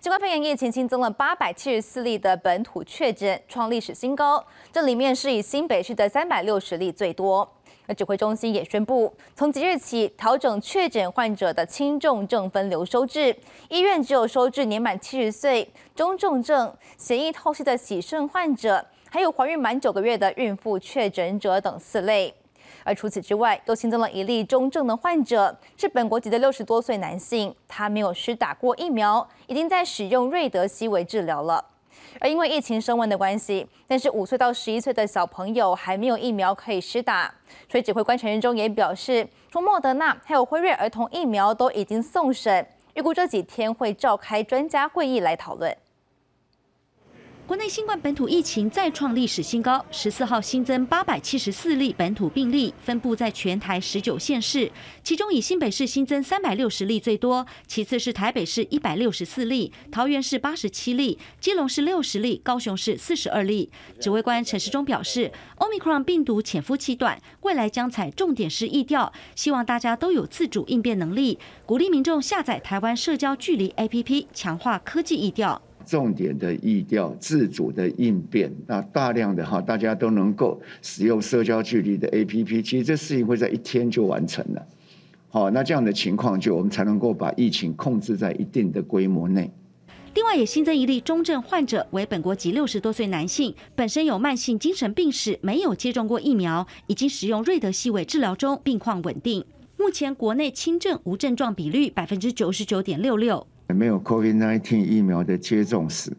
新冠肺炎疫情新增了八百七十四例的本土确诊，创历史新高。这里面是以新北市的三百六十例最多。那指挥中心也宣布，从即日起调整确诊患者的轻重症分流收治，医院只有收治年满七十岁、中重症、协议透析的洗肾患者，还有怀孕满九个月的孕妇确诊者等四类。而除此之外，又新增了一例中症的患者，是本国籍的六十多岁男性，他没有施打过疫苗，已经在使用瑞德西韦治疗了。而因为疫情升温的关系，但是五岁到十一岁的小朋友还没有疫苗可以施打，所以指挥官陈云忠也表示，除莫德纳还有辉瑞儿童疫苗都已经送审，预估这几天会召开专家会议来讨论。国内新冠本土疫情再创历史新高，十四号新增八百七十四例本土病例，分布在全台十九县市，其中以新北市新增三百六十例最多，其次是台北市一百六十四例，桃园市八十七例，基隆市六十例，高雄市四十二例。指挥官陈时中表示，Omicron 病毒潜伏期短，未来将采重点式疫调，希望大家都有自主应变能力，鼓励民众下载台湾社交距离 APP，强化科技疫调。重点的意调、自主的应变，那大量的哈，大家都能够使用社交距离的 APP，其实这事情会在一天就完成了。好，那这样的情况就我们才能够把疫情控制在一定的规模内。另外，也新增一例中症患者，为本国籍六十多岁男性，本身有慢性精神病史，没有接种过疫苗，已经使用瑞德西韦治疗中，病况稳定。目前国内轻症无症状比率百分之九十九点六六。没有 COVID-19 疫苗的接种史。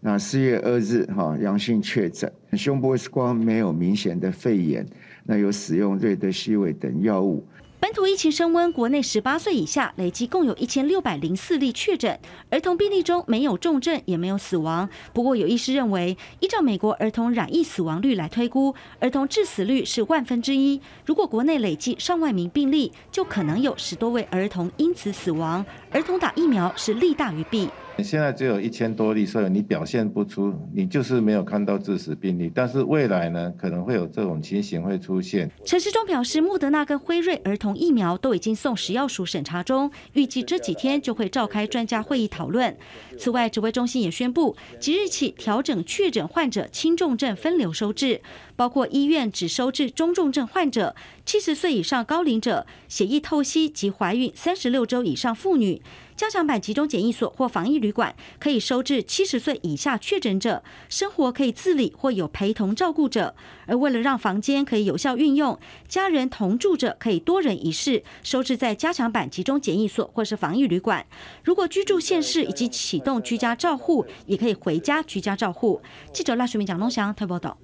那四月二日，哈阳性确诊，胸部 X 光没有明显的肺炎。那有使用瑞德西韦等药物。本土疫情升温，国内十八岁以下累计共有一千六百零四例确诊，儿童病例中没有重症，也没有死亡。不过有医师认为，依照美国儿童染疫死亡率来推估，儿童致死率是万分之一。如果国内累计上万名病例，就可能有十多位儿童因此死亡。儿童打疫苗是利大于弊。现在只有一千多例，所以你表现不出，你就是没有看到致死病例。但是未来呢，可能会有这种情形会出现。陈时中表示，莫德纳跟辉瑞儿童疫苗都已经送食药署审查中，预计这几天就会召开专家会议讨论。此外，指挥中心也宣布，即日起调整确诊患者轻重症分流收治，包括医院只收治中重症患者、七十岁以上高龄者、血液透析及怀孕三十六周以上妇女。加强版集中检疫所或防疫旅馆可以收治七十岁以下确诊者，生活可以自理或有陪同照顾者。而为了让房间可以有效运用，家人同住者可以多人一室，收治在加强版集中检疫所或是防疫旅馆。如果居住县市以及启动居家照护，也可以回家居家照护。记者赖雪明、蒋东祥特报道。